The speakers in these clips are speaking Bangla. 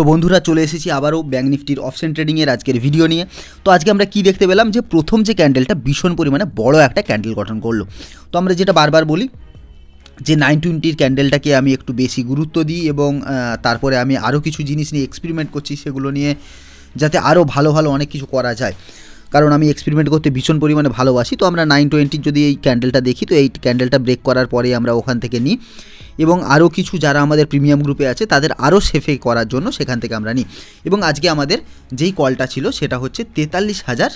তো বন্ধুরা চলে এসেছি আবারও ব্যাঙ্ক নিফটির অপশন ট্রেডিংয়ের আজকের ভিডিও নিয়ে তো আজকে আমরা কি দেখতে পেলাম যে প্রথম যে ক্যান্ডেলটা ভীষণ পরিমাণে বড় একটা ক্যান্ডেল গঠন করলো তো আমরা যেটা বারবার বলি যে নাইন টোয়েন্টির ক্যান্ডেলটাকে আমি একটু বেশি গুরুত্ব দিই এবং তারপরে আমি আরও কিছু জিনিস নিয়ে এক্সপেরিমেন্ট করছি সেগুলো নিয়ে যাতে আরও ভালো ভালো অনেক কিছু করা যায় কারণ আমি এক্সপেরিমেন্ট করতে ভীষণ পরিমাণে ভালোবাসি তো আমরা নাইন টোয়েন্টির যদি এই ক্যান্ডেলটা দেখি তো এই ক্যান্ডেলটা ব্রেক করার পরে আমরা ওখান থেকে নিই এবং আরও কিছু যারা আমাদের প্রিমিয়াম গ্রুপে আছে তাদের আরও সেফে করার জন্য সেখান থেকে আমরা নিই এবং আজকে আমাদের যেই কলটা ছিল সেটা হচ্ছে তেতাল্লিশ হাজার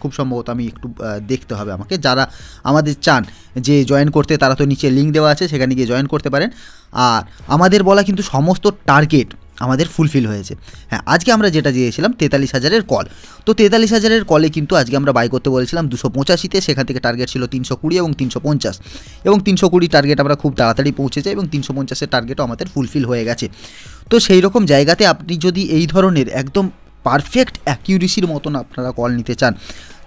খুব সম্ভবত আমি একটু দেখতে হবে আমাকে যারা আমাদের চান যে জয়েন করতে তারা তো নিচে লিঙ্ক দেওয়া আছে সেখানে গিয়ে জয়েন করতে পারেন আর আমাদের বলা কিন্তু সমস্ত টার্গেট আমাদের ফুলফিল হয়েছে হ্যাঁ আজকে আমরা যেটা দিয়েছিলাম তেতাল্লিশ হাজারের কল তো তেতাল্লিশ হাজারের কলে কিন্তু আজকে আমরা বাই করতে বলেছিলাম দুশো পঁচাশিতে সেখান থেকে টার্গেট ছিল তিনশো কুড়ি এবং তিনশো পঞ্চাশ এবং তিনশো কুড়ি টার্গেট আমরা খুব তাড়াতাড়ি পৌঁছেছে এবং তিনশো পঞ্চাশের টার্গেটও আমাদের ফুলফিল হয়ে গেছে তো সেই রকম জায়গাতে আপনি যদি এই ধরনের একদম পারফেক্ট অ্যাকিউরেসির মতন আপনারা কল নিতে চান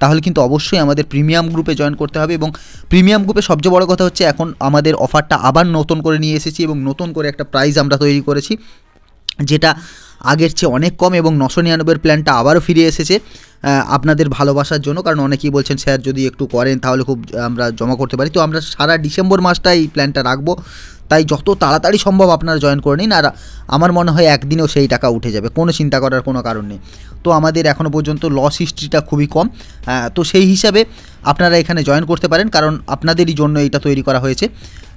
তাহলে কিন্তু অবশ্যই আমাদের প্রিমিয়াম গ্রুপে জয়েন করতে হবে এবং প্রিমিয়াম গ্রুপে সবচেয়ে বড় কথা হচ্ছে এখন আমাদের অফারটা আবার নতুন করে নিয়ে এসেছি এবং নতুন করে একটা প্রাইজ আমরা তৈরি করেছি যেটা আগের চেয়ে অনেক কম এবং নশো নিরানব্বইয়ের প্ল্যানটা আবারও ফিরে এসেছে আপনাদের ভালোবাসার জন্য কারণ অনেকেই বলছেন স্যার যদি একটু করেন তাহলে খুব আমরা জমা করতে পারি তো আমরা সারা ডিসেম্বর মাসটা এই প্ল্যানটা রাখবো তাই যত তাড়াতাড়ি সম্ভব আপনারা জয়েন করে নিন আর আমার মনে হয় একদিনেও সেই টাকা উঠে যাবে কোনো চিন্তা করার কোনো কারণ নেই তো আমাদের এখনও পর্যন্ত লস হিস্ট্রিটা খুবই কম তো সেই হিসাবে আপনারা এখানে জয়েন করতে পারেন কারণ আপনাদেরই জন্য এটা তৈরি করা হয়েছে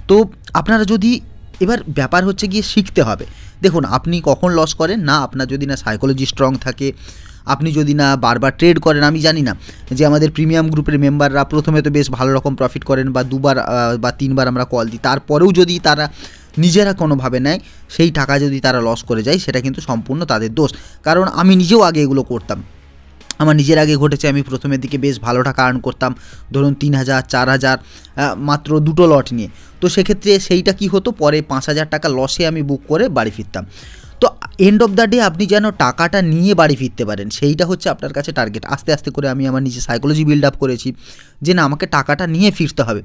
তো আপনারা যদি এবার ব্যাপার হচ্ছে গিয়ে শিখতে হবে দেখুন আপনি কখন লস করেন না আপনার যদি না সাইকোলজি স্ট্রং থাকে আপনি যদি না বারবার ট্রেড করেন আমি জানি না যে আমাদের প্রিমিয়াম গ্রুপের মেম্বাররা প্রথমে তো বেশ ভালো রকম প্রফিট করেন বা দুবার বা তিনবার আমরা কল দিই তারপরেও যদি তারা নিজেরা কোনোভাবে নেয় সেই টাকা যদি তারা লস করে যায় সেটা কিন্তু সম্পূর্ণ তাদের দোষ কারণ আমি নিজেও আগে এগুলো করতাম আমার নিজের আগে ঘটেছে আমি প্রথমের দিকে বেশ ভালো টাকা আর্ন করতাম ধরুন তিন হাজার চার হাজার মাত্র দুটো লট নিয়ে তো সেক্ষেত্রে সেইটা কি হতো পরে পাঁচ হাজার টাকা লসে আমি বুক করে বাড়ি ফিরতাম এন্ড অফ দ্য ডে আপনি যেন টাকাটা নিয়ে বাড়ি ফিরতে পারেন সেইটা হচ্ছে আপনার কাছে টার্গেট আস্তে আস্তে করে আমি আমার নিজে সাইকোলজি বিল্ড আপ করেছি যে না আমাকে টাকাটা নিয়ে ফিরতে হবে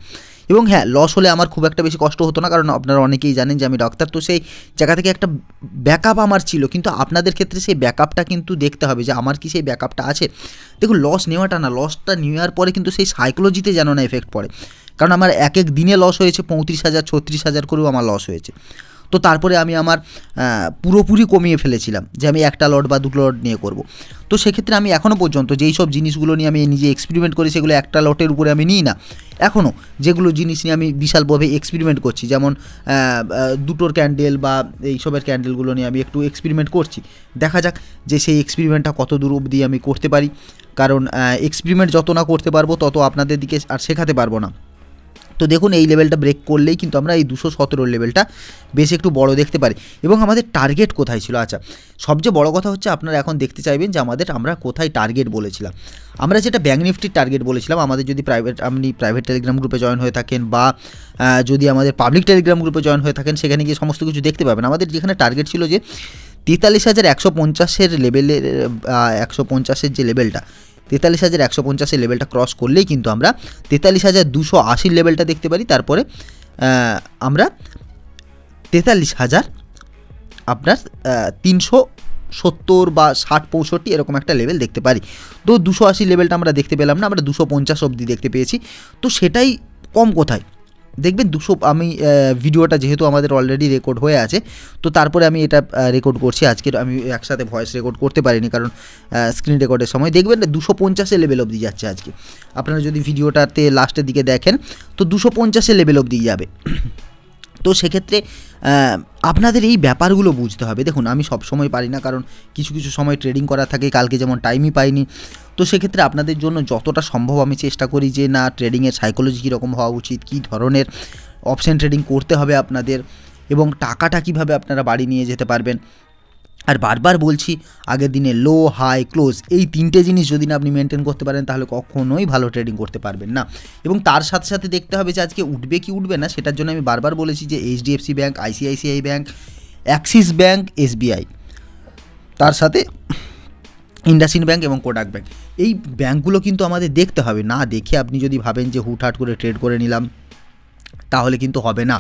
এবং হ্যাঁ লস হলে আমার খুব একটা বেশি কষ্ট হতো না কারণ আপনারা অনেকেই জানেন যে আমি ডাক্তার তো সেই জায়গা থেকে একটা ব্যাকআপ আমার ছিল কিন্তু আপনাদের ক্ষেত্রে সেই ব্যাকআপটা কিন্তু দেখতে হবে যে আমার কি সেই ব্যাকআপটা আছে দেখুন লস নেওয়াটা না লসটা নেওয়ার পরে কিন্তু সেই সাইকোলজিতে যেন না এফেক্ট পড়ে কারণ আমার এক এক দিনে লস হয়েছে পঁয়ত্রিশ হাজার ছত্রিশ হাজার করেও আমার লস হয়েছে তো তারপরে আমি আমার পুরোপুরি কমিয়ে ফেলেছিলাম যে আমি একটা লট বা দুটো লট নিয়ে করব তো সেক্ষেত্রে আমি এখনও পর্যন্ত যেই সব জিনিসগুলো নিয়ে আমি নিজে এক্সপেরিমেন্ট করি সেগুলো একটা লটের উপরে আমি নিই না এখনও যেগুলো জিনিস নিয়ে আমি বিশালভাবে এক্সপেরিমেন্ট করছি যেমন দুটোর ক্যান্ডেল বা এইসবের ক্যান্ডেলগুলো নিয়ে আমি একটু এক্সপেরিমেন্ট করছি দেখা যাক যে সেই এক্সপেরিমেন্টটা কত দূর অবধি আমি করতে পারি কারণ এক্সপেরিমেন্ট যত না করতে পারবো তত আপনাদের দিকে আর শেখাতে পারবো না তো দেখুন এই লেভেলটা ব্রেক করলেই কিন্তু আমরা এই দুশো সতেরোর লেভেলটা বেশ একটু বড় দেখতে পারি এবং আমাদের টার্গেট কোথায় ছিল আচ্ছা সবচেয়ে বড় কথা হচ্ছে আপনারা এখন দেখতে চাইবেন যে আমাদের আমরা কোথায় টার্গেট বলেছিলাম আমরা যেটা ব্যাঙ্ক নিফটির টার্গেট বলেছিলাম আমাদের যদি প্রাইভেট আপনি প্রাইভেট টেলিগ্রাম গ্রুপে জয়েন হয়ে থাকেন বা যদি আমাদের পাবলিক টেলিগ্রাম গ্রুপে জয়েন হয়ে থাকেন সেখানে গিয়ে সমস্ত কিছু দেখতে পাবেন আমাদের যেখানে টার্গেট ছিল যে তেতাল্লিশ হাজার একশো পঞ্চাশের লেভেলের একশো পঞ্চাশের যে লেভেলটা তেতাল্লিশ হাজার একশো পঞ্চাশের লেভেলটা ক্রস করলেই কিন্তু আমরা তেতাল্লিশ হাজার দুশো আশির লেভেলটা দেখতে পারি তারপরে আমরা তেতাল্লিশ হাজার আপনার তিনশো সত্তর বা ষাট পঁয়ষট্টি এরকম একটা লেভেল দেখতে পারি তো দুশো আশি লেভেলটা আমরা দেখতে পেলাম না আমরা দুশো পঞ্চাশ অবধি দেখতে পেয়েছি তো সেটাই কম কোথায় দেখবেন দুশো আমি ভিডিওটা যেহেতু আমাদের অলরেডি রেকর্ড হয়ে আছে তো তারপরে আমি এটা রেকর্ড করছি আজকে আমি একসাথে ভয়েস রেকর্ড করতে পারিনি কারণ স্ক্রিন রেকর্ডের সময় দেখবেন না দুশো পঞ্চাশে লেভেল অবধি যাচ্ছে আজকে আপনারা যদি ভিডিওটাতে লাস্টের দিকে দেখেন তো দুশো পঞ্চাশে লেভেল অবধি যাবে তো সেক্ষেত্রে আপনাদের এই ব্যাপারগুলো বুঝতে হবে দেখুন আমি সব সময় পারি না কারণ কিছু কিছু সময় ট্রেডিং করা থাকে কালকে যেমন টাইমই পাইনি তো সেক্ষেত্রে আপনাদের জন্য যতটা সম্ভব আমি চেষ্টা করি যে না ট্রেডিংয়ের সাইকোলজি কীরকম হওয়া উচিত কী ধরনের অপশান ট্রেডিং করতে হবে আপনাদের এবং টাকাটা কীভাবে আপনারা বাড়ি নিয়ে যেতে পারবেন আর বারবার বলছি আগের দিনে লো হাই ক্লোজ এই তিনটে জিনিস যদি না আপনি মেনটেন করতে পারেন তাহলে কখনোই ভালো ট্রেডিং করতে পারবেন না এবং তার সাথে সাথে দেখতে হবে যে আজকে উঠবে কি উঠবে না সেটার জন্য আমি বারবার বলেছি যে HDFC bank ICICI bank Axis bank SBI তার সাথে ইন্ডাসিন ব্যাঙ্ক এবং কোডাক ব্যাঙ্ক এই ব্যাঙ্কগুলো কিন্তু আমাদের দেখতে হবে না দেখে আপনি যদি ভাবেন যে হুটহাট করে ট্রেড করে নিলাম তাহলে কিন্তু হবে না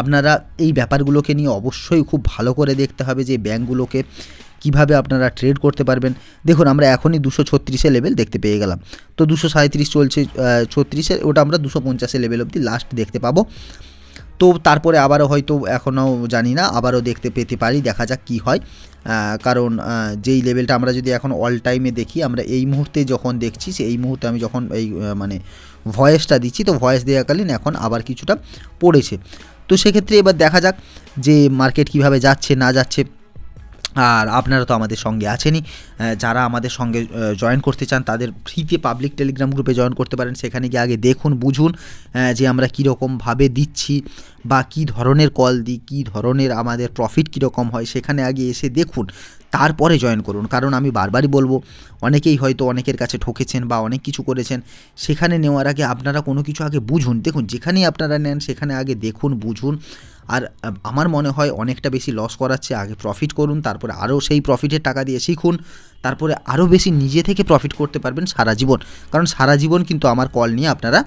আপনারা এই ব্যাপারগুলোকে নিয়ে অবশ্যই খুব ভালো করে দেখতে হবে যে ব্যাঙ্কগুলোকে কিভাবে আপনারা ট্রেড করতে পারবেন দেখুন আমরা এখনই দুশো ছত্রিশে লেভেল দেখতে পেয়ে গেলাম তো দুশো সাঁত্রিশ চলছে ছত্রিশে ওটা আমরা দুশো পঞ্চাশে লেভেল অবধি লাস্ট দেখতে পাবো তো তারপরে আবারও হয়তো এখনও জানি না আবারও দেখতে পেতে পারি দেখা যাক কি হয় কারণ যেই লেভেলটা আমরা যদি এখন অল টাইমে দেখি আমরা এই মুহূর্তে যখন দেখছি সে এই মুহূর্তে আমি যখন এই মানে ভয়েসটা দিচ্ছি তো ভয়েস দেওয়াকালীন এখন আবার কিছুটা পড়েছে তো সেক্ষেত্রে এবার দেখা যাক যে মার্কেট কিভাবে যাচ্ছে না যাচ্ছে আর আপনারা তো আমাদের সঙ্গে আছেনই যারা আমাদের সঙ্গে জয়েন করতে চান তাদের ফ্রিতে পাবলিক টেলিগ্রাম গ্রুপে জয়েন করতে পারেন সেখানে গিয়ে আগে দেখুন বুঝুন যে আমরা কীরকমভাবে দিচ্ছি বা কী ধরনের কল দিই কী ধরনের আমাদের প্রফিট কীরকম হয় সেখানে আগে এসে দেখুন তারপরে জয়েন করুন কারণ আমি বারবারই বলবো অনেকেই হয়তো অনেকের কাছে ঠকেছেন বা অনেক কিছু করেছেন সেখানে নেওয়ার আগে আপনারা কোনো কিছু আগে বুঝুন দেখুন যেখানেই আপনারা নেন সেখানে আগে দেখুন বুঝুন আর আমার মনে হয় অনেকটা বেশি লস করাচ্ছে আগে প্রফিট করুন তারপরে আরও সেই প্রফিটের টাকা দিয়ে শিখুন তারপরে আরও বেশি নিজে থেকে প্রফিট করতে পারবেন সারা জীবন কারণ সারা জীবন কিন্তু আমার কল নিয়ে আপনারা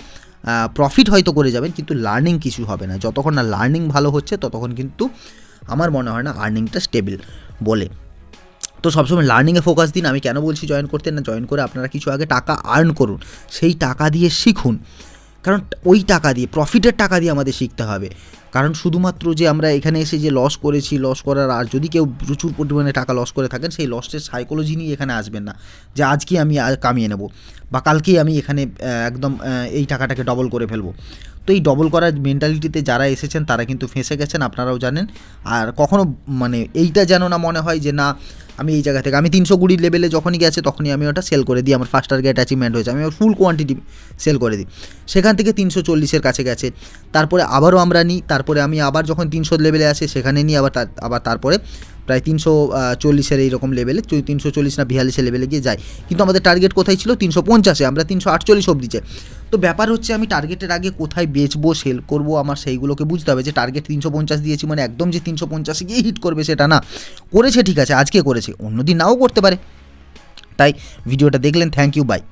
প্রফিট হয়তো করে যাবেন কিন্তু লার্নিং কিছু হবে না যতক্ষণ না লার্নিং ভালো হচ্ছে ততক্ষণ কিন্তু আমার মনে হয় না আর্নিংটা স্টেবল বলে তো সবসময় লার্নিংয়ে ফোকাস দিন আমি কেন বলছি জয়েন করতে না জয়েন করে আপনারা কিছু আগে টাকা আর্ন করুন সেই টাকা দিয়ে শিখুন কারণ ওই টাকা দিয়ে প্রফিটের টাকা দিয়ে আমাদের শিখতে হবে কারণ শুধুমাত্র যে আমরা এখানে এসে যে লস করেছি লস করার আর যদি কেউ প্রচুর পরিমাণে টাকা লস করে থাকেন সেই লসের সাইকোলজি নিয়ে এখানে আসবেন না যে আজকে আমি কামিয়ে নেব বা কালকেই আমি এখানে একদম এই টাকাটাকে ডবল করে ফেলবো তো এই ডবল করার মেন্টালিটিতে যারা এসেছেন তারা কিন্তু ফেঁসে গেছেন আপনারাও জানেন আর কখনও মানে এইটা যেন না মনে হয় যে না আমি এই জায়গা থেকে আমি তিনশো কুড়ি লেভেলে যখনই গেছে তখনই আমি ওটা সেল করে দিই আমার ফার্স্ট টার্গেট অ্যাচিভমেন্ট হয়েছে আমি ওর ফুল কোয়ান্টিটি সেল করে দিই সেখান থেকে তিনশো চল্লিশের কাছে গেছে তারপরে আবারও আমরা নিই তারপরে আমি আবার যখন তিনশো লেভেলে আসে সেখানে নিই আবার আবার তারপরে প্রায় তিনশো চল্লিশের এইরকম লেভেলে তিনশো চল্লিশ না বিয়াল্লিশের লেভেলে গিয়ে যায় কিন্তু আমাদের টার্গেট কোথায় ছিল তিনশো পঞ্চাশে আমরা তিনশো আটচল্লিশ অব্দি চাই তো ব্যাপার হচ্ছে আমি টার্গেটের আগে কোথায় বেচবো সেল করবো আমার সেইগুলোকে বুঝতে হবে যে টার্গেট তিনশো পঞ্চাশ দিয়েছি মানে একদম যে তিনশো পঞ্চাশে গিয়ে হিট করবে সেটা না করেছে ঠিক আছে আজকে করেছে অন্যদিন নাও করতে পারে তাই ভিডিওটা দেখলেন থ্যাংক ইউ বাই